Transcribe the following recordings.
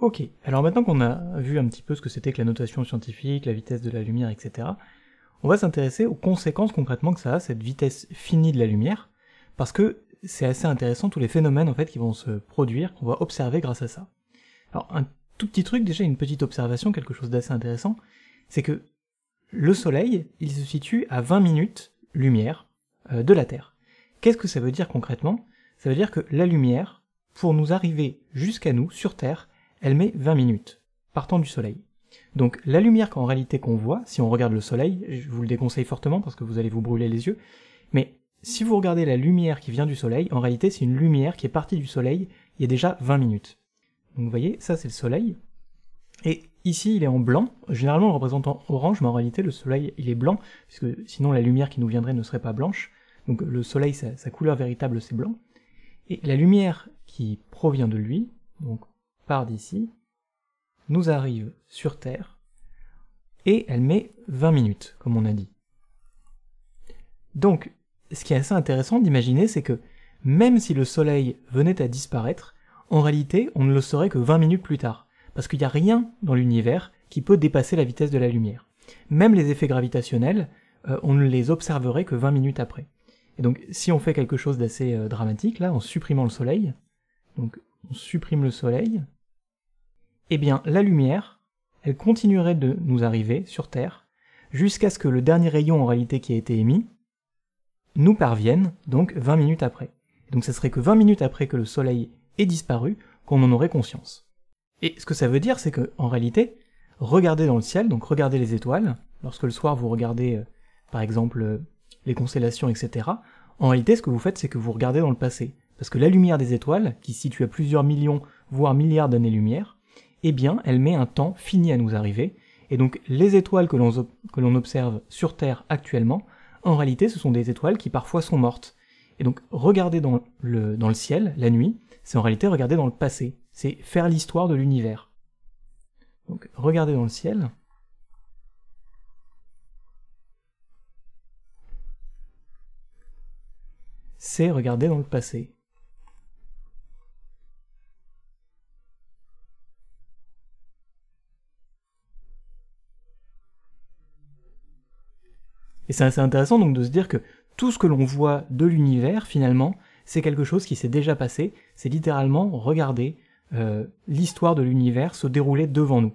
Ok, alors maintenant qu'on a vu un petit peu ce que c'était que la notation scientifique, la vitesse de la lumière, etc., on va s'intéresser aux conséquences concrètement que ça a, cette vitesse finie de la lumière, parce que c'est assez intéressant tous les phénomènes en fait qui vont se produire, qu'on va observer grâce à ça. Alors un tout petit truc, déjà une petite observation, quelque chose d'assez intéressant, c'est que le Soleil, il se situe à 20 minutes lumière euh, de la Terre. Qu'est-ce que ça veut dire concrètement Ça veut dire que la lumière, pour nous arriver jusqu'à nous, sur Terre, elle met 20 minutes, partant du soleil. Donc la lumière qu'en réalité qu'on voit, si on regarde le soleil, je vous le déconseille fortement parce que vous allez vous brûler les yeux, mais si vous regardez la lumière qui vient du soleil, en réalité c'est une lumière qui est partie du soleil il y a déjà 20 minutes. Donc vous voyez, ça c'est le soleil, et ici il est en blanc, généralement représentant orange, mais en réalité le soleil il est blanc, puisque sinon la lumière qui nous viendrait ne serait pas blanche, donc le soleil sa, sa couleur véritable c'est blanc, et la lumière qui provient de lui, donc d'ici, nous arrive sur Terre, et elle met 20 minutes, comme on a dit. Donc, ce qui est assez intéressant d'imaginer, c'est que même si le Soleil venait à disparaître, en réalité, on ne le saurait que 20 minutes plus tard, parce qu'il n'y a rien dans l'univers qui peut dépasser la vitesse de la lumière. Même les effets gravitationnels, euh, on ne les observerait que 20 minutes après. Et donc, si on fait quelque chose d'assez euh, dramatique, là, en supprimant le Soleil, donc on supprime le Soleil, eh bien la lumière, elle continuerait de nous arriver sur Terre jusqu'à ce que le dernier rayon en réalité qui a été émis nous parvienne, donc 20 minutes après. Donc ce serait que 20 minutes après que le Soleil ait disparu qu'on en aurait conscience. Et ce que ça veut dire, c'est que en réalité, regardez dans le ciel, donc regardez les étoiles, lorsque le soir vous regardez euh, par exemple euh, les constellations, etc., en réalité ce que vous faites, c'est que vous regardez dans le passé. Parce que la lumière des étoiles, qui se situe à plusieurs millions, voire milliards d'années-lumière, eh bien, elle met un temps fini à nous arriver. Et donc, les étoiles que l'on observe sur Terre actuellement, en réalité, ce sont des étoiles qui parfois sont mortes. Et donc, regarder dans le, ciel, la nuit, c'est en réalité regarder dans le passé. C'est faire l'histoire de l'univers. Donc, regarder dans le ciel, c'est regarder dans le passé. Et c'est assez intéressant donc de se dire que tout ce que l'on voit de l'univers, finalement, c'est quelque chose qui s'est déjà passé, c'est littéralement regarder euh, l'histoire de l'univers se dérouler devant nous.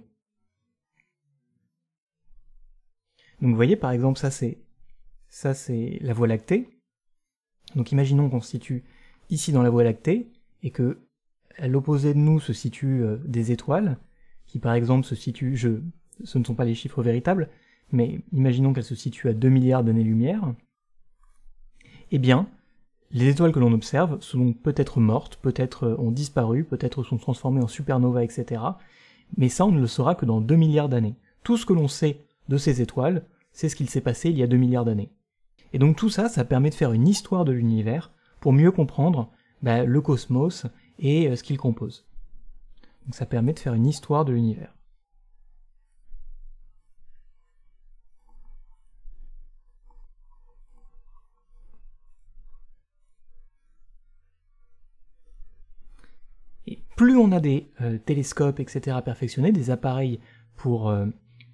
Donc vous voyez par exemple ça c'est ça c'est la voie lactée. Donc imaginons qu'on se situe ici dans la voie lactée et que à l'opposé de nous se situent euh, des étoiles qui par exemple se situent je ce ne sont pas les chiffres véritables mais imaginons qu'elle se situe à 2 milliards d'années-lumière, eh bien, les étoiles que l'on observe sont peut-être mortes, peut-être euh, ont disparu, peut-être sont transformées en supernova, etc. Mais ça, on ne le saura que dans 2 milliards d'années. Tout ce que l'on sait de ces étoiles, c'est ce qu'il s'est passé il y a 2 milliards d'années. Et donc tout ça, ça permet de faire une histoire de l'univers pour mieux comprendre bah, le cosmos et euh, ce qu'il compose. Donc ça permet de faire une histoire de l'univers. plus on a des euh, télescopes, etc. perfectionnés, des appareils pour euh,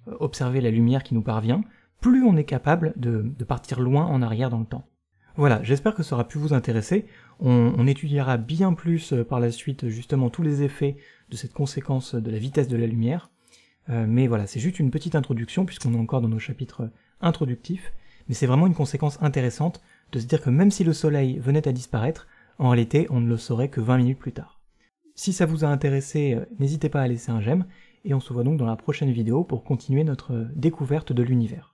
observer la lumière qui nous parvient, plus on est capable de, partir loin en arrière dans le temps. Voilà, j'espère que ça aura pu vous intéresser. On, étudiera bien plus euh, par la suite justement tous les effets de cette conséquence de la vitesse de la lumière. mais voilà, c'est juste une petite introduction puisqu'on est encore dans nos chapitres introductifs. Mais c'est vraiment une conséquence intéressante de se dire que même si le Soleil venait à disparaître, en réalité on ne le saurait que 20 minutes plus tard. Si ça vous a intéressé, euh, n'hésitez pas à laisser un j'aime, et on se voit donc dans la prochaine vidéo pour continuer notre euh, découverte de l'univers.